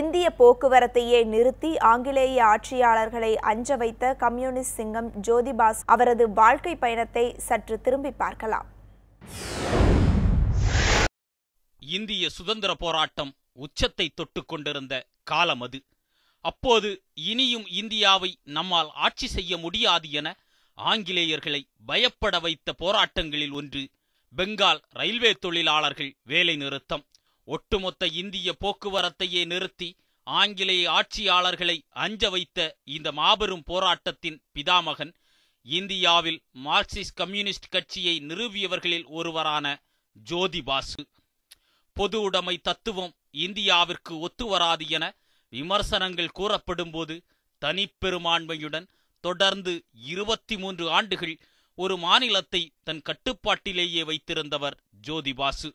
இந்திய போக்குவரத்தையே நிறுத்தி ஆங்கிலேய ஆட்சியாளர்களை அஞ்ச வைத்த கம்யூனிஸ்ட் சிங்கம் ஜோதிபாஸ் அவரது வாழ்க்கை பயணத்தை சற்று திரும்பி பார்க்கலாம் இந்திய சுதந்திர போராட்டம் உச்சத்தை தொட்டு கொண்டிருந்த காலம் அது அப்போது இனியும் இந்தியாவை நம்மால் ஆட்சி செய்ய முடியாது என ஆங்கிலேயர்களை பயப்பட வைத்த போராட்டங்களில் ஒன்று பெங்கால் ரயில்வே தொழிலாளர்கள் வேலை நிறுத்தம் ஒட்டுமொத்த இந்திய போக்குவரத்தையே நிறுத்தி ஆங்கிலேய ஆட்சியாளர்களை அஞ்ச வைத்த இந்த மாபெரும் போராட்டத்தின் பிதாமகன் இந்தியாவில் மார்க்சிஸ்ட் கம்யூனிஸ்ட் கட்சியை நிறுவியவர்களில் ஒருவரான ஜோதிபாசு பொது உடைமை தத்துவம் இந்தியாவிற்கு ஒத்துவராது என விமர்சனங்கள் கூறப்படும்போது தனிப்பெருமாண்மையுடன் தொடர்ந்து இருபத்தி மூன்று ஆண்டுகள் ஒரு மாநிலத்தை தன் கட்டுப்பாட்டிலேயே வைத்திருந்தவர் ஜோதிபாசு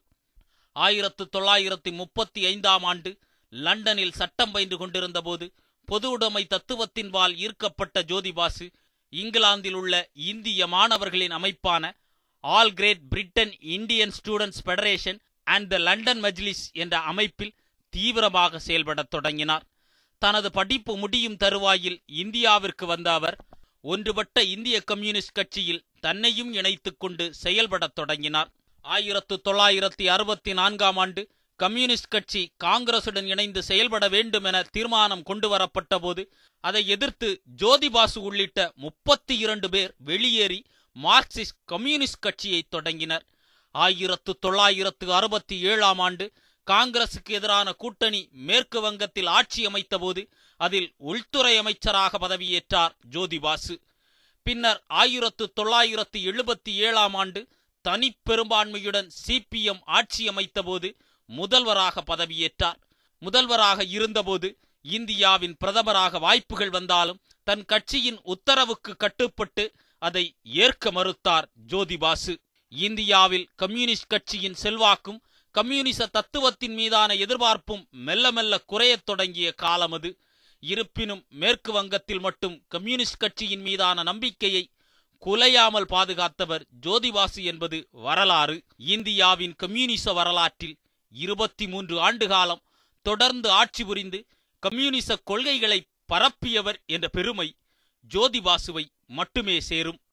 ஆயிரத்து தொள்ளாயிரத்தி முப்பத்தி ஐந்தாம் ஆண்டு லண்டனில் சட்டம் பயின்று கொண்டிருந்தபோது பொது உடைமை தத்துவத்தின்பால் ஈர்க்கப்பட்ட ஜோதிபாசு இங்கிலாந்தில் உள்ள இந்திய மாணவர்களின் அமைப்பான all Great Britain Indian students federation and the London Majlis என்ற அமைப்பில் தீவிரமாக செயல்படத் தொடங்கினார் தனது படிப்பு முடியும் தருவாயில் இந்தியாவிற்கு வந்த அவர் ஒன்றுபட்ட இந்திய கம்யூனிஸ்ட் கட்சியில் தன்னையும் இணைத்துக்கொண்டு செயல்படத் தொடங்கினார் ஆயிரத்து தொள்ளாயிரத்தி அறுபத்தி நான்காம் ஆண்டு கம்யூனிஸ்ட் கட்சி காங்கிரசுடன் இணைந்து செயல்பட வேண்டும் என தீர்மானம் கொண்டுவரப்பட்ட போது அதை எதிர்த்து ஜோதிபாசு உள்ளிட்ட முப்பத்தி இரண்டு பேர் வெளியேறி மார்க்சிஸ்ட் கம்யூனிஸ்ட் கட்சியை தொடங்கினர் ஆயிரத்து தொள்ளாயிரத்து அறுபத்தி ஏழாம் ஆண்டு காங்கிரசுக்கு எதிரான கூட்டணி மேற்கு வங்கத்தில் ஆட்சி அமைத்தபோது அதில் உள்துறை அமைச்சராக பதவியேற்றார் ஜோதிபாசு பின்னர் ஆயிரத்து தொள்ளாயிரத்து எழுபத்தி ஏழாம் ஆண்டு தனி பெரும்பான்மையுடன் சிபிஎம் ஆட்சி அமைத்தபோது முதல்வராக பதவியேற்றார் முதல்வராக இருந்தபோது இந்தியாவின் பிரதமராக வாய்ப்புகள் வந்தாலும் தன் கட்சியின் உத்தரவுக்கு கட்டுப்பட்டு அதை ஏற்க மறுத்தார் ஜோதிபாசு இந்தியாவில் கம்யூனிஸ்ட் கட்சியின் செல்வாக்கும் கம்யூனிச தத்துவத்தின் மீதான எதிர்பார்ப்பும் மெல்ல மெல்ல குறையத் தொடங்கிய காலம் அது இருப்பினும் மேற்கு வங்கத்தில் மட்டும் கம்யூனிஸ்ட் கட்சியின் மீதான நம்பிக்கையை குலையாமல் பாதுகாத்தவர் ஜோதிவாசு என்பது வரலாறு இந்தியாவின் கம்யூனிச வரலாற்றில் இருபத்தி மூன்று ஆண்டு காலம் தொடர்ந்து ஆட்சி புரிந்து கம்யூனிச கொள்கைகளை பரப்பியவர் என்ற பெருமை ஜோதிபாசுவை மட்டுமே சேரும்